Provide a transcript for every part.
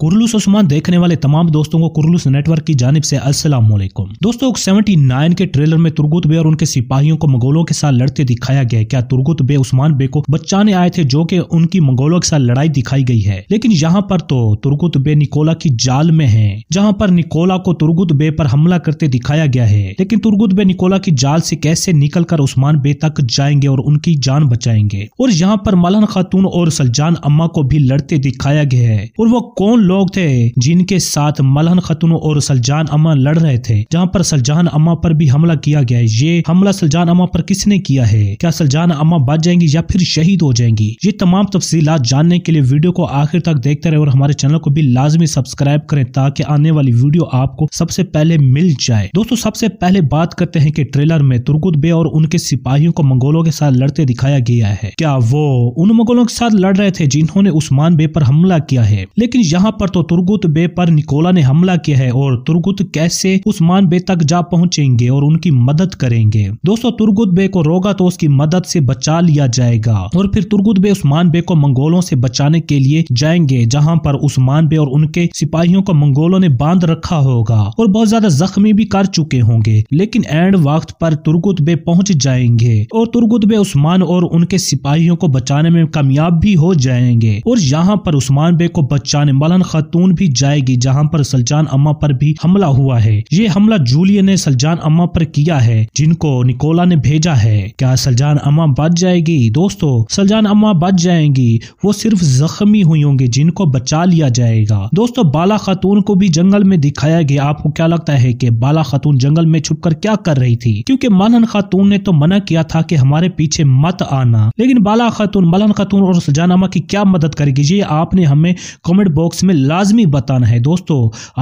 कुरलू उस्मान देखने वाले तमाम दोस्तों को कुरलूस नेटवर्क की जानब से असलम दोस्तों दोस्तों नाइन के ट्रेलर में तुर्गुत बे और उनके सिपाहियों को मंगोलों के साथ लड़ते दिखाया गया है क्या तुर्गुत बे उस्मान बे को बचाने आए थे जो कि उनकी मंगोलों के साथ लड़ाई दिखाई गई है लेकिन यहाँ पर तो तुर्गुत बे निकोला की जाल में है जहाँ पर निकोला को तुर्गुत बे पर हमला करते दिखाया गया है लेकिन तुर्गुत बे निकोला की जाल से कैसे निकल कर उस्मान बे तक जाएंगे और उनकी जान बचाएंगे और यहाँ पर मलन खातून और सलजान अम्मा को भी लड़ते दिखाया गया है और वो कौन लोग थे जिनके साथ मलहन खतून और सलजान अम्मा लड़ रहे थे जहाँ पर सलजान अम्मा पर भी हमला किया गया ये हमला सलजान अम्मा पर किसने किया है क्या सलजान अम्मा बच जाएंगी या फिर शहीद हो जाएंगी ये तमाम तफसी जानने के लिए वीडियो को आखिर तक देखते रहे और हमारे चैनल को भी लाजमी सब्सक्राइब करें ताकि आने वाली वीडियो आपको सबसे पहले मिल जाए दोस्तों सबसे पहले बात करते हैं कि ट्रेलर में तुर्गुद बे और उनके सिपाहियों को मंगोलों के साथ लड़ते दिखाया गया है क्या वो उन मंगोलों के साथ लड़ रहे थे जिन्होंने उस्मान बे पर हमला किया है लेकिन यहाँ पर तो तुर्गुत बे पर निकोला ने हमला किया है और तुर्गुत कैसे उस्मान बे तक जा पहुंचेंगे और उनकी मदद करेंगे दोस्तों तुर्गुत बे को रोगा तो उसकी मदद से बचा लिया जाएगा और फिर तुर्गुत बे उस्मान बे को मंगोलों से बचाने के लिए जाएंगे जहाँ पर उस्मान बे और उनके सिपाहियों को मंगोलों ने बांध रखा होगा और बहुत ज्यादा जख्मी भी कर चुके होंगे लेकिन एंड वक्त पर तुर्गुत बे पहुंच जाएंगे और तुर्गुत बे उस्मान और उनके सिपाहियों को बचाने में कामयाब भी हो जाएंगे और यहाँ पर उस्मान बे को बचाने मलन खातून भी जाएगी जहां पर सलजान अम्मा पर भी हमला हुआ है ये हमला जूलिया ने सलजान अम्मा पर किया है जिनको निकोला ने भेजा है क्या सलजान अम्मा बच जाएगी दोस्तों सलजान अम्मा बच जाएंगी वो सिर्फ जख्मी हुई होंगे जिनको बचा लिया जाएगा दोस्तों बाला खातून को भी जंगल में दिखाया गया आपको क्या लगता है कि बाला खातून जंगल में छुप कर क्या कर रही थी क्योंकि मानन खातून ने तो मना किया था कि हमारे पीछे मत आना लेकिन बाला खातून मलन खातून और सलजान अम्मा की क्या मदद करेगी ये आपने हमें कॉमेंट बॉक्स में लाजमी बताना है दोस्तों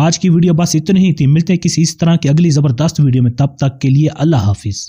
आज की वीडियो बस इतनी ही थी मिलते हैं किसी इस तरह की अगली ज़बरदस्त वीडियो में तब तक के लिए अल्लाह हाफिज़